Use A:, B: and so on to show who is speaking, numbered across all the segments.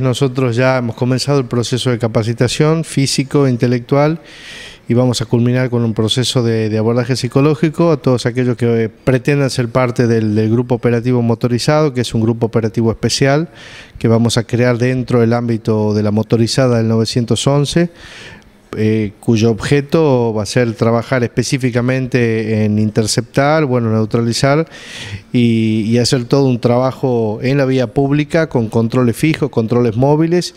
A: Nosotros ya hemos comenzado el proceso de capacitación físico, e intelectual y vamos a culminar con un proceso de, abordaje psicológico a todos aquellos que eh, pretendan ser parte del, del, grupo operativo motorizado, que es un grupo operativo especial que vamos a crear dentro del ámbito de la motorizada del 911. Eh, cuyo objeto va a ser trabajar específicamente en interceptar, bueno, neutralizar y, y, hacer todo un trabajo en la vía pública con controles fijos, controles móviles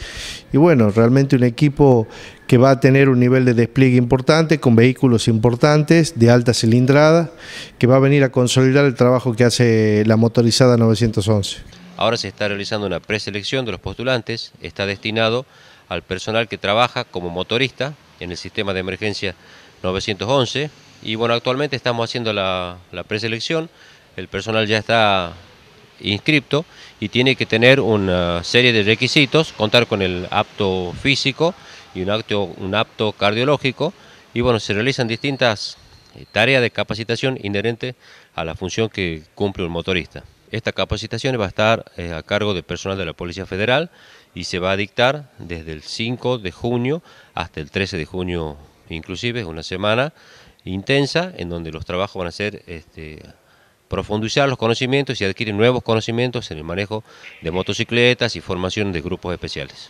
A: y bueno, realmente un equipo que va a tener un nivel de despliegue importante, con vehículos importantes, de alta cilindrada, que va a venir a consolidar el trabajo que hace la motorizada 911.
B: Ahora se está realizando una preselección de los postulantes, está destinado al personal que trabaja como motorista en el sistema de emergencia 911. Y bueno, actualmente estamos haciendo la, preselección, el personal ya está inscripto y tiene que tener una serie de requisitos, contar con el apto físico y un apto, un apto cardiológico. Y bueno, se realizan distintas eh, tareas de capacitación inherente a la función que cumple un motorista. Esta capacitación va a estar eh, a cargo de personal de la Policía Federal y se va a dictar desde el 5 de junio hasta el 13 de junio inclusive, es una semana intensa en donde los trabajos van a ser este, profundizar los conocimientos y adquirir nuevos conocimientos en el manejo de motocicletas y formación de grupos especiales.